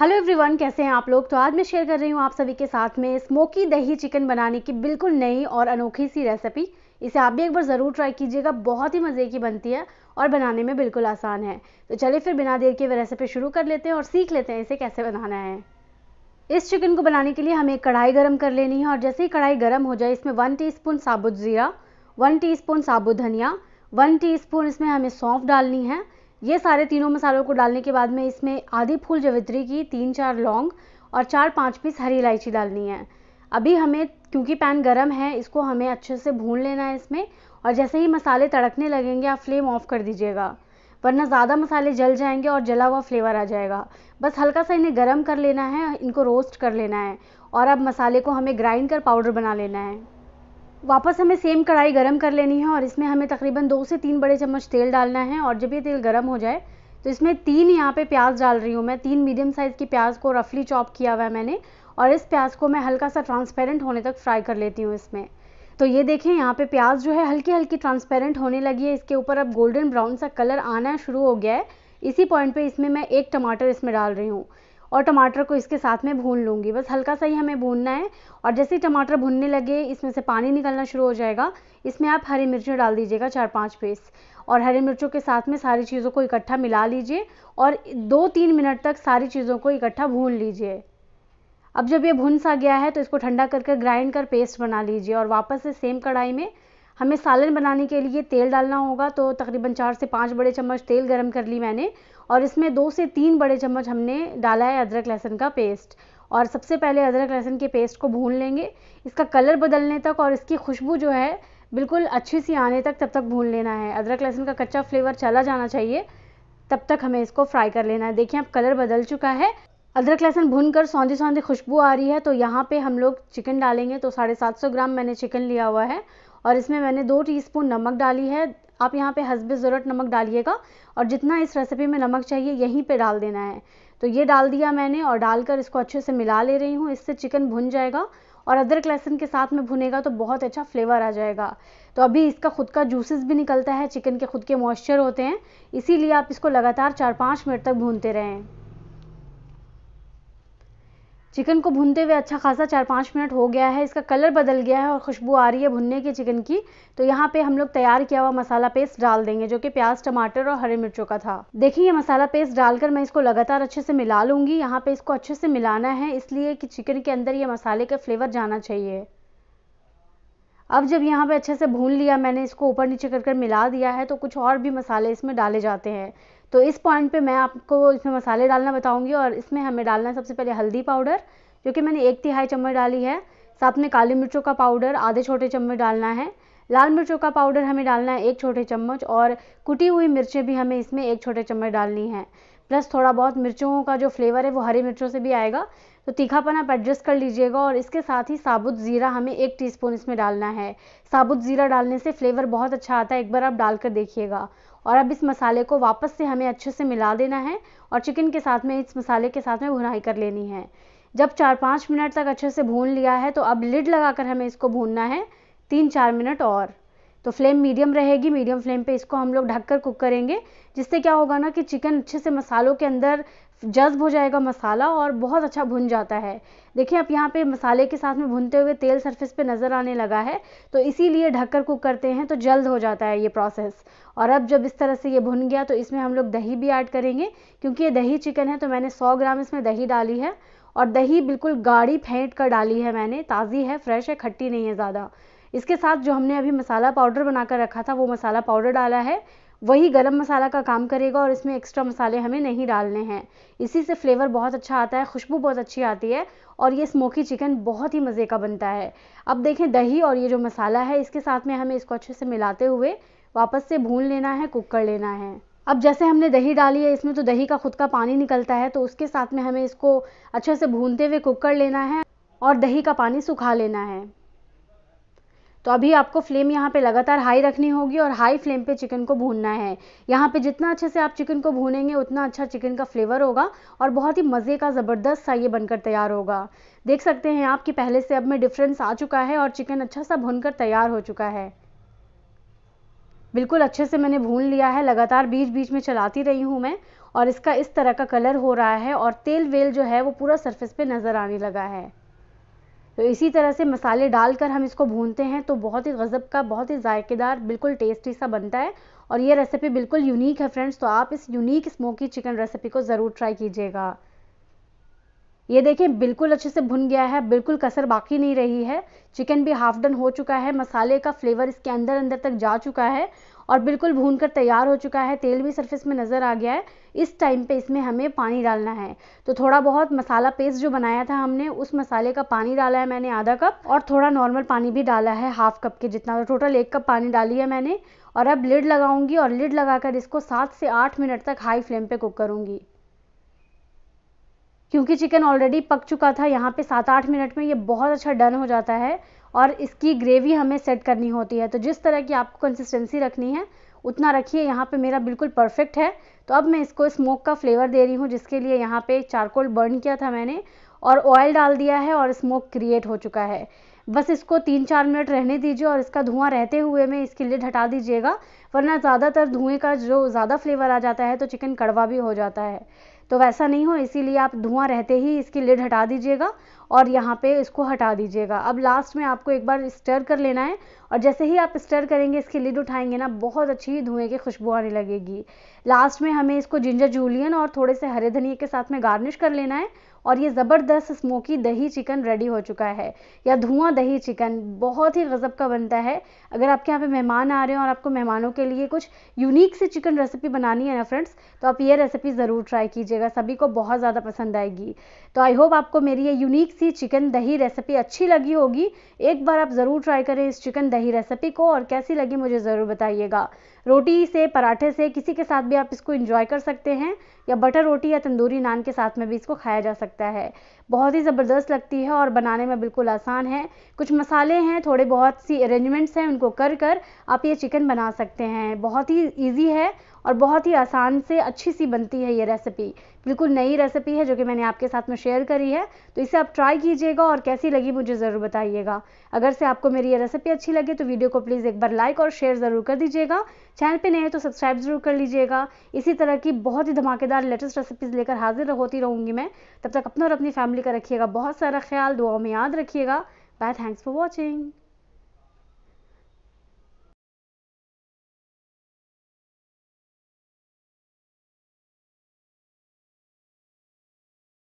hello everyone कैसे हैं आप लोग तो आज मैं शेयर कर रही हूँ आप सभी के साथ में स्मोकी दही चिकन बनाने की बिल्कुल नई और अनोखी सी रेसिपी इसे आप भी एक बार ज़रूर ट्राई कीजिएगा बहुत ही मज़े की बनती है और बनाने में बिल्कुल आसान है तो चलिए फिर बिना देर के वे रेसिपी शुरू कर लेते हैं और सीख लेते हैं इसे कैसे बनाना है इस चिकन को बनाने के लिए हमें एक कढ़ाई गर्म कर लेनी है और जैसे ही कढ़ाई गर्म हो जाए इसमें वन टी साबुत ज़ीरा वन टी साबुत धनिया वन टी इसमें हमें सौंफ डालनी है ये सारे तीनों मसालों को डालने के बाद में इसमें आधी फूल जवित्री की तीन चार लौंग और चार पाँच पीस हरी इलायची डालनी है अभी हमें क्योंकि पैन गरम है इसको हमें अच्छे से भून लेना है इसमें और जैसे ही मसाले तड़कने लगेंगे आप फ्लेम ऑफ कर दीजिएगा वरना ज़्यादा मसाले जल जाएंगे और जला हुआ फ्लेवर आ जाएगा बस हल्का सा इन्हें गरम कर लेना है इनको रोस्ट कर लेना है और अब मसाले को हमें ग्राइंड कर पाउडर बना लेना है वापस हमें सेम कढ़ाई गरम कर लेनी है और इसमें हमें तकरीबन दो से तीन बड़े चम्मच तेल डालना है और जब ये तेल गर्म हो जाए तो इसमें तीन यहाँ पे प्याज डाल रही हूँ मैं तीन मीडियम साइज़ की प्याज को रफली चॉप किया हुआ है मैंने और इस प्याज को मैं हल्का सा ट्रांसपेरेंट होने तक फ्राई कर लेती हूँ इसमें तो ये देखें यहाँ पे प्याज जो है हल्की हल्की ट्रांसपेरेंट होने लगी है इसके ऊपर अब गोल्डन ब्राउन सा कलर आना शुरू हो गया है इसी पॉइंट पे इसमें मैं एक टमाटर इसमें डाल रही हूँ और टमाटर को इसके साथ में भून लूँगी बस हल्का सा ही हमें भूनना है और जैसे ही टमाटर भूनने लगे इसमें से पानी निकलना शुरू हो जाएगा इसमें आप हरी मिर्चें डाल दीजिएगा चार पाँच पीस और हरी मिर्चों के साथ में सारी चीज़ों को इकट्ठा मिला लीजिए और दो तीन मिनट तक सारी चीज़ों को इकट्ठा भून लीजिए अब जब ये भुन सा गया है तो इसको ठंडा करके ग्राइंड कर पेस्ट बना लीजिए और वापस से सेम कढ़ाई में हमें सालन बनाने के लिए तेल डालना होगा तो तकरीबन चार से पाँच बड़े चम्मच तेल गरम कर ली मैंने और इसमें दो से तीन बड़े चम्मच हमने डाला है अदरक लहसुन का पेस्ट और सबसे पहले अदरक लहसुन के पेस्ट को भून लेंगे इसका कलर बदलने तक और इसकी खुशबू जो है बिल्कुल अच्छी सी आने तक तब तक भून लेना है अदरक लहसुन का कच्चा फ्लेवर चला जाना चाहिए तब तक हमें इसको फ्राई कर लेना है देखिए अब कलर बदल चुका है अदरक लहसुन भून कर सौंधी सौंधी खुशबू आ रही है तो यहाँ पे हम लोग चिकन डालेंगे तो साढ़े सात सौ ग्राम मैंने चिकन लिया हुआ है और इसमें मैंने दो टीस्पून नमक डाली है आप यहाँ पे हसब ज़रूरत नमक डालिएगा और जितना इस रेसिपी में नमक चाहिए यहीं पे डाल देना है तो ये डाल दिया मैंने और डालकर इसको अच्छे से मिला ले रही हूँ इससे चिकन भुन जाएगा और अदरक लहसुन के साथ में भुनेगा तो बहुत अच्छा फ्लेवर आ जाएगा तो अभी इसका खुद का जूसेस भी निकलता है चिकन के खुद के मॉइस्चर होते हैं इसीलिए आप इसको लगातार चार पाँच मिनट तक भूनते रहें चिकन को भुनते हुए अच्छा खासा चार पाँच मिनट हो गया है इसका कलर बदल गया है और खुशबू आ रही है भुनने के चिकन की तो यहाँ पे हम लोग तैयार किया हुआ मसाला पेस्ट डाल देंगे जो कि प्याज टमाटर और हरी मिर्चों का था देखिए ये मसाला पेस्ट डालकर मैं इसको लगातार अच्छे से मिला लूँगी यहाँ पे इसको अच्छे से मिलाना है इसलिए कि चिकन के अंदर ये मसाले का फ्लेवर जाना चाहिए अब जब यहाँ पे अच्छे से भून लिया मैंने इसको ऊपर नीचे कर कर मिला दिया है तो कुछ और भी मसाले इसमें डाले जाते हैं तो इस पॉइंट पे मैं आपको इसमें मसाले डालना बताऊंगी और इसमें हमें डालना है सबसे पहले हल्दी पाउडर जो कि मैंने एक तिहाई चम्मच डाली है साथ में काली मिर्चों का पाउडर आधे छोटे चम्मच डालना है लाल मिर्चों का पाउडर हमें डालना है एक छोटे चम्मच और कुटी हुई मिर्चें भी हमें इसमें एक छोटे चम्मच डालनी है प्लस थोड़ा बहुत मिर्चों का जो फ्लेवर है वो हरी मिर्चों से भी आएगा तो तीखापन आप एडजस्ट कर लीजिएगा और इसके साथ ही साबुत ज़ीरा हमें एक टीस्पून इसमें डालना है साबुत ज़ीरा डालने से फ्लेवर बहुत अच्छा आता है एक बार आप डाल कर देखिएगा और अब इस मसाले को वापस से हमें अच्छे से मिला देना है और चिकन के साथ में इस मसाले के साथ में भुनाई कर लेनी है जब चार पाँच मिनट तक अच्छे से भून लिया है तो अब लिड लगा हमें इसको भूनना है तीन चार मिनट और तो फ्लेम मीडियम रहेगी मीडियम फ्लेम पे इसको हम लोग ढककर कुक करेंगे जिससे क्या होगा ना कि चिकन अच्छे से मसालों के अंदर जज्ब हो जाएगा मसाला और बहुत अच्छा भुन जाता है देखिए आप यहाँ पे मसाले के साथ में भुनते हुए तेल सरफेस पे नज़र आने लगा है तो इसीलिए ढककर कुक करते हैं तो जल्द हो जाता है ये प्रोसेस और अब जब इस तरह से ये भुन गया तो इसमें हम लोग दही भी ऐड करेंगे क्योंकि ये दही चिकन है तो मैंने सौ ग्राम इसमें दही डाली है और दही बिल्कुल गाढ़ी फेंट कर डाली है मैंने ताज़ी है फ्रेश है खट्टी नहीं है ज़्यादा इसके साथ जो हमने अभी मसाला पाउडर बनाकर रखा था वो मसाला पाउडर डाला है वही गरम मसाला का काम करेगा और इसमें एक्स्ट्रा मसाले हमें नहीं डालने हैं इसी से फ्लेवर बहुत अच्छा आता है खुशबू बहुत अच्छी आती है और ये स्मोकी चिकन बहुत ही मज़े का बनता है अब देखें दही और ये जो मसाला है इसके साथ में हमें इसको अच्छे से मिलाते हुए वापस से भून लेना है कुक कर लेना है अब जैसे हमने दही डाली है इसमें तो दही का खुद का पानी निकलता है तो उसके साथ में हमें इसको अच्छे से भूनते हुए कुक कर लेना है और दही का पानी सुखा लेना है तो अभी आपको फ्लेम यहाँ पे लगातार हाई रखनी होगी और हाई फ्लेम पे चिकन को भूनना है यहाँ पे जितना अच्छे से आप चिकन को भूनेंगे उतना अच्छा चिकन का फ्लेवर होगा और बहुत ही मज़े का ज़बरदस्त सा ये बनकर तैयार होगा देख सकते हैं आप कि पहले से अब में डिफरेंस आ चुका है और चिकन अच्छा सा भून तैयार हो चुका है बिल्कुल अच्छे से मैंने भून लिया है लगातार बीच बीच में चलाती रही हूँ मैं और इसका इस तरह का कलर हो रहा है और तेल वेल जो है वो पूरा सरफेस पे नज़र आने लगा है तो इसी तरह से मसाले डालकर हम इसको भूनते हैं तो बहुत ही गज़ब का बहुत ही जायकेदार बिल्कुल टेस्टी सा बनता है और ये रेसिपी बिल्कुल यूनिक है फ्रेंड्स तो आप इस यूनिक स्मोकी चिकन रेसिपी को ज़रूर ट्राई कीजिएगा ये देखिए बिल्कुल अच्छे से भुन गया है बिल्कुल कसर बाकी नहीं रही है चिकन भी हाफ डन हो चुका है मसाले का फ्लेवर इसके अंदर अंदर तक जा चुका है और बिल्कुल भून कर तैयार हो चुका है तेल भी सरफेस में नज़र आ गया है इस टाइम पे इसमें हमें पानी डालना है तो थोड़ा बहुत मसाला पेस्ट जो बनाया था हमने उस मसाले का पानी डाला है मैंने आधा कप और थोड़ा नॉर्मल पानी भी डाला है हाफ कप के जितना टोटल एक कप पानी डाली है मैंने और अब लिड लगाऊंगी और लिड लगाकर इसको सात से आठ मिनट तक हाई फ्लेम पे कुक करूंगी क्योंकि चिकन ऑलरेडी पक चुका था यहाँ पे सात आठ मिनट में ये बहुत अच्छा डन हो जाता है और इसकी ग्रेवी हमें सेट करनी होती है तो जिस तरह की आपको कंसिस्टेंसी रखनी है उतना रखिए यहाँ पे मेरा बिल्कुल परफेक्ट है तो अब मैं इसको स्मोक का फ्लेवर दे रही हूँ जिसके लिए यहाँ पे चारकोल बर्न किया था मैंने और ऑयल डाल दिया है और स्मोक क्रिएट हो चुका है बस इसको तीन चार मिनट रहने दीजिए और इसका धुआं रहते हुए में इसके लिए हटा दीजिएगा वरना ज़्यादातर धुएँ का जो ज़्यादा फ्लेवर आ जाता है तो चिकन कड़वा भी हो जाता है तो वैसा नहीं हो इसीलिए आप धुआं रहते ही इसकी लिड हटा दीजिएगा और यहाँ पे इसको हटा दीजिएगा अब लास्ट में आपको एक बार स्टर कर लेना है और जैसे ही आप स्टर करेंगे इसकी लिड उठाएंगे ना बहुत अच्छी धुएं की खुशबू आने लगेगी लास्ट में हमें इसको जिंजर जूलियन और थोड़े से हरे धनिए के साथ में गार्निश कर लेना है और ये ज़बरदस्त स्मोकी दही चिकन रेडी हो चुका है या धुआं दही चिकन बहुत ही गज़ब का बनता है अगर आपके यहाँ पे मेहमान आ रहे हो और आपको मेहमानों के लिए कुछ यूनिक सी चिकन रेसिपी बनानी है ना फ्रेंड्स तो आप ये रेसिपी ज़रूर ट्राई कीजिएगा सभी को बहुत ज़्यादा पसंद आएगी तो आई होप आपको मेरी ये यूनिक सी चिकन दही रेसिपी अच्छी लगी होगी एक बार आप ज़रूर ट्राई करें इस चिकन दही रेसिपी को और कैसी लगी मुझे ज़रूर बताइएगा रोटी से पराठे से किसी के साथ भी आप इसको इंजॉय कर सकते हैं या बटर रोटी या तंदूरी नान के साथ में भी इसको खाया जा सकता है बहुत ही ज़बरदस्त लगती है और बनाने में बिल्कुल आसान है कुछ मसाले हैं थोड़े बहुत सी अरेंजमेंट्स हैं उनको कर कर आप ये चिकन बना सकते हैं बहुत ही ईजी है और बहुत ही आसान से अच्छी सी बनती है ये रेसिपी बिल्कुल नई रेसिपी है जो कि मैंने आपके साथ में शेयर करी है तो इसे आप ट्राई कीजिएगा और कैसी लगी मुझे ज़रूर बताइएगा अगर से आपको मेरी ये रेसिपी अच्छी लगे तो वीडियो को प्लीज़ एक बार लाइक और शेयर ज़रूर कर दीजिएगा चैनल पे नए हैं तो सब्सक्राइब ज़रूर कर लीजिएगा इसी तरह की बहुत ही धमाकेदार लेटेस्ट रेसिपीज़ लेकर हाजिर होती रहूँगी मैं तब तक अपना और अपनी फैमिली फैमिली का रखिएगा बहुत सारा ख्याल दुआओं में याद रखिएगा बाय थैंक्स फॉर वॉचिंग